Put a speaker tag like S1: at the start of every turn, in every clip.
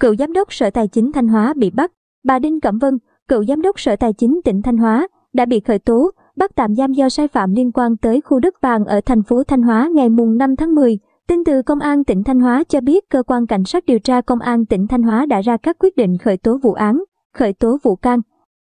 S1: cựu giám đốc Sở Tài chính Thanh Hóa bị bắt. Bà Đinh Cẩm Vân, cựu giám đốc Sở Tài chính tỉnh Thanh Hóa, đã bị khởi tố, bắt tạm giam do sai phạm liên quan tới khu đất vàng ở thành phố Thanh Hóa ngày mùng 5 tháng 10. Tin từ Công an tỉnh Thanh Hóa cho biết cơ quan cảnh sát điều tra Công an tỉnh Thanh Hóa đã ra các quyết định khởi tố vụ án, khởi tố vụ can,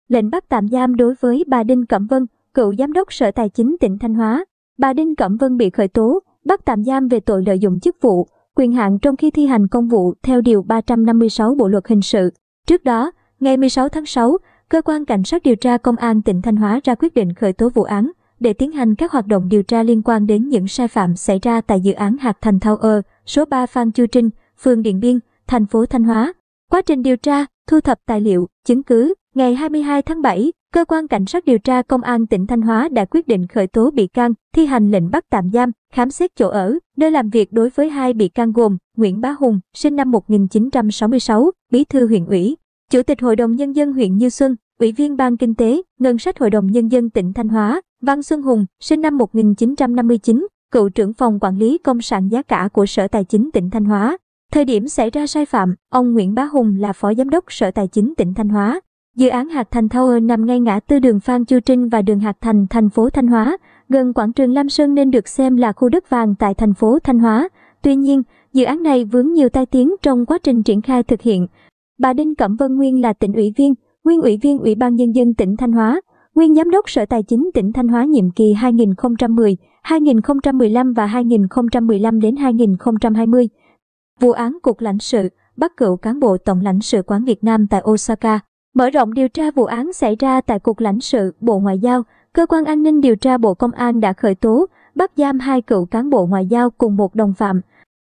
S1: lệnh bắt tạm giam đối với bà Đinh Cẩm Vân, cựu giám đốc Sở Tài chính tỉnh Thanh Hóa. Bà Đinh Cẩm Vân bị khởi tố, bắt tạm giam về tội lợi dụng chức vụ, quyền hạn trong khi thi hành công vụ theo Điều 356 Bộ Luật Hình sự. Trước đó, ngày 16 tháng 6, Cơ quan Cảnh sát điều tra Công an tỉnh Thanh Hóa ra quyết định khởi tố vụ án để tiến hành các hoạt động điều tra liên quan đến những sai phạm xảy ra tại dự án hạt thành Thao Ơ, số 3 Phan Chu Trinh, phường Điện Biên, thành phố Thanh Hóa. Quá trình điều tra, thu thập tài liệu, chứng cứ, ngày 22 tháng 7, Cơ quan Cảnh sát điều tra Công an tỉnh Thanh Hóa đã quyết định khởi tố bị can, thi hành lệnh bắt tạm giam, khám xét chỗ ở, nơi làm việc đối với hai bị can gồm Nguyễn Bá Hùng, sinh năm 1966, bí thư huyện ủy, chủ tịch Hội đồng Nhân dân huyện Như Xuân, ủy viên Ban Kinh tế, Ngân sách Hội đồng Nhân dân tỉnh Thanh Hóa, Văn Xuân Hùng, sinh năm 1959, cựu trưởng phòng quản lý công sản giá cả của Sở Tài chính tỉnh Thanh Hóa. Thời điểm xảy ra sai phạm, ông Nguyễn Bá Hùng là phó giám đốc Sở Tài chính tỉnh Thanh Hóa. Dự án Hạt Thành Tower nằm ngay ngã tư đường Phan Chu Trinh và đường Hạt Thành, thành phố Thanh Hóa, gần quảng trường Lam Sơn nên được xem là khu đất vàng tại thành phố Thanh Hóa. Tuy nhiên, dự án này vướng nhiều tai tiếng trong quá trình triển khai thực hiện. Bà Đinh Cẩm Vân Nguyên là tỉnh ủy viên, nguyên ủy viên Ủy ban Nhân dân tỉnh Thanh Hóa, nguyên giám đốc Sở Tài chính tỉnh Thanh Hóa nhiệm kỳ 2010, 2015 và 2015 đến 2020. Vụ án Cục lãnh sự bắt cựu cán bộ Tổng lãnh sự quán Việt Nam tại Osaka. Mở rộng điều tra vụ án xảy ra tại Cục lãnh sự Bộ Ngoại giao, Cơ quan An ninh điều tra Bộ Công an đã khởi tố, bắt giam hai cựu cán bộ ngoại giao cùng một đồng phạm.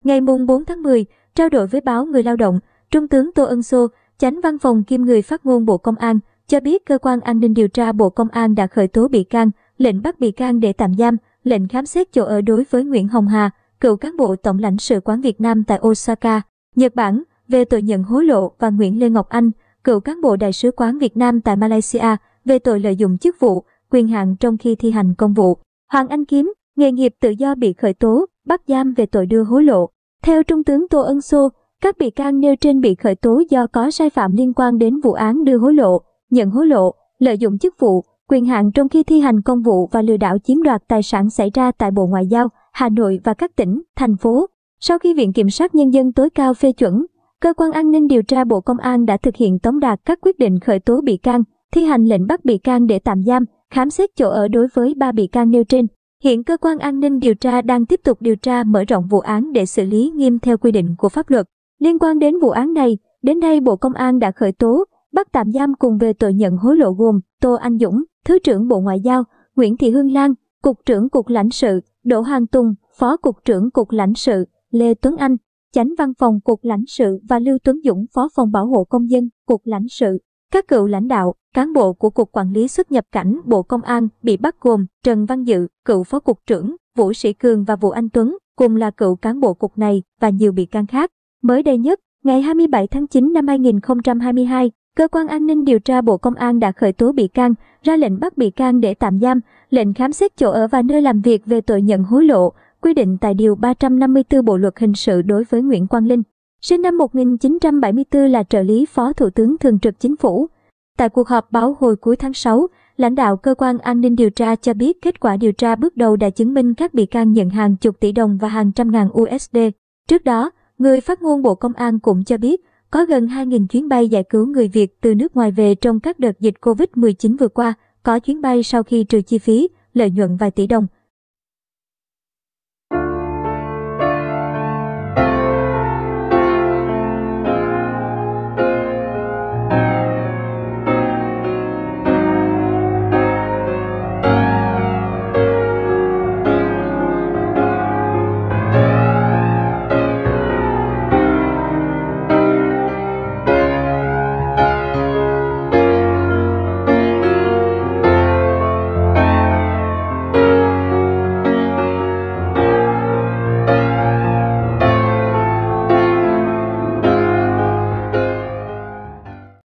S1: Ngày 4 tháng 10, trao đổi với báo Người Lao động, Trung tướng Tô Ân Sô, chánh văn phòng kiêm người phát ngôn Bộ Công an, cho biết Cơ quan An ninh điều tra Bộ Công an đã khởi tố bị can, lệnh bắt bị can để tạm giam, lệnh khám xét chỗ ở đối với Nguyễn Hồng Hà, cựu cán bộ Tổng lãnh sự quán Việt Nam tại Osaka, Nhật Bản, về tội nhận hối lộ và Nguyễn Lê Ngọc Anh, cựu cán bộ Đại sứ quán Việt Nam tại Malaysia về tội lợi dụng chức vụ, quyền hạn trong khi thi hành công vụ. Hoàng Anh Kiếm, nghề nghiệp tự do bị khởi tố, bắt giam về tội đưa hối lộ. Theo Trung tướng Tô Ân Sô, các bị can nêu trên bị khởi tố do có sai phạm liên quan đến vụ án đưa hối lộ, nhận hối lộ, lợi dụng chức vụ, quyền hạn trong khi thi hành công vụ và lừa đảo chiếm đoạt tài sản xảy ra tại Bộ Ngoại giao, Hà Nội và các tỉnh, thành phố. Sau khi Viện Kiểm sát Nhân dân tối cao phê chuẩn, Cơ quan an ninh điều tra Bộ Công an đã thực hiện tống đạt các quyết định khởi tố bị can, thi hành lệnh bắt bị can để tạm giam, khám xét chỗ ở đối với ba bị can nêu trên. Hiện cơ quan an ninh điều tra đang tiếp tục điều tra mở rộng vụ án để xử lý nghiêm theo quy định của pháp luật. Liên quan đến vụ án này, đến nay Bộ Công an đã khởi tố, bắt tạm giam cùng về tội nhận hối lộ gồm Tô Anh Dũng, Thứ trưởng Bộ Ngoại giao, Nguyễn Thị Hương Lan, Cục trưởng Cục lãnh sự, Đỗ hoàng Tùng, Phó Cục trưởng Cục lãnh sự, Lê Tuấn Anh, chánh văn phòng Cục lãnh sự và Lưu Tuấn Dũng Phó phòng bảo hộ công dân, Cục lãnh sự. Các cựu lãnh đạo, cán bộ của Cục Quản lý xuất nhập cảnh Bộ Công an bị bắt gồm Trần Văn Dự, cựu Phó Cục trưởng, Vũ Sĩ Cường và Vũ Anh Tuấn, cùng là cựu cán bộ cục này và nhiều bị can khác. Mới đây nhất, ngày 27 tháng 9 năm 2022, Cơ quan An ninh điều tra Bộ Công an đã khởi tố bị can, ra lệnh bắt bị can để tạm giam, lệnh khám xét chỗ ở và nơi làm việc về tội nhận hối lộ, quy định tại Điều 354 Bộ Luật Hình sự đối với Nguyễn Quang Linh, sinh năm 1974 là trợ lý Phó Thủ tướng Thường trực Chính phủ. Tại cuộc họp báo hồi cuối tháng 6, lãnh đạo cơ quan an ninh điều tra cho biết kết quả điều tra bước đầu đã chứng minh các bị can nhận hàng chục tỷ đồng và hàng trăm ngàn USD. Trước đó, người phát ngôn Bộ Công an cũng cho biết có gần 2.000 chuyến bay giải cứu người Việt từ nước ngoài về trong các đợt dịch COVID-19 vừa qua, có chuyến bay sau khi trừ chi phí, lợi nhuận vài tỷ đồng,